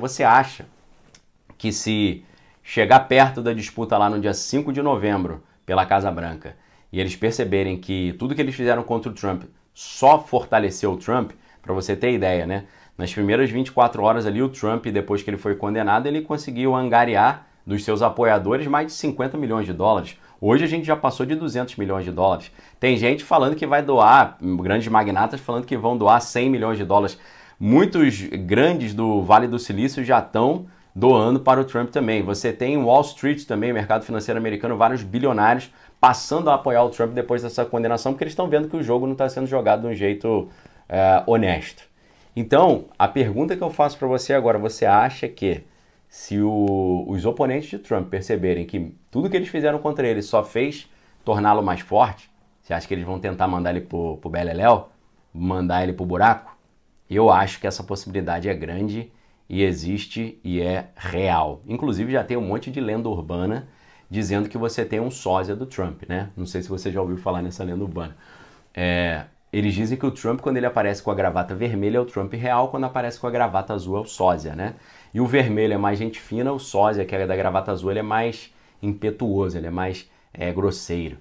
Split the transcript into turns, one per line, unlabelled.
Você acha que se chegar perto da disputa lá no dia 5 de novembro pela Casa Branca e eles perceberem que tudo que eles fizeram contra o Trump só fortaleceu o Trump, para você ter ideia, né? Nas primeiras 24 horas ali, o Trump, depois que ele foi condenado, ele conseguiu angariar dos seus apoiadores mais de 50 milhões de dólares. Hoje a gente já passou de 200 milhões de dólares. Tem gente falando que vai doar, grandes magnatas falando que vão doar 100 milhões de dólares Muitos grandes do Vale do Silício já estão doando para o Trump também. Você tem Wall Street também, mercado financeiro americano, vários bilionários passando a apoiar o Trump depois dessa condenação, porque eles estão vendo que o jogo não está sendo jogado de um jeito é, honesto. Então, a pergunta que eu faço para você agora, você acha que se o, os oponentes de Trump perceberem que tudo que eles fizeram contra ele só fez torná-lo mais forte, você acha que eles vão tentar mandar ele pro, pro Beleléu? Mandar ele pro buraco? Eu acho que essa possibilidade é grande e existe e é real. Inclusive já tem um monte de lenda urbana dizendo que você tem um sósia do Trump, né? Não sei se você já ouviu falar nessa lenda urbana. É, eles dizem que o Trump, quando ele aparece com a gravata vermelha, é o Trump real, quando aparece com a gravata azul, é o sósia, né? E o vermelho é mais gente fina, o sósia, que é da gravata azul, ele é mais impetuoso, ele é mais é, grosseiro.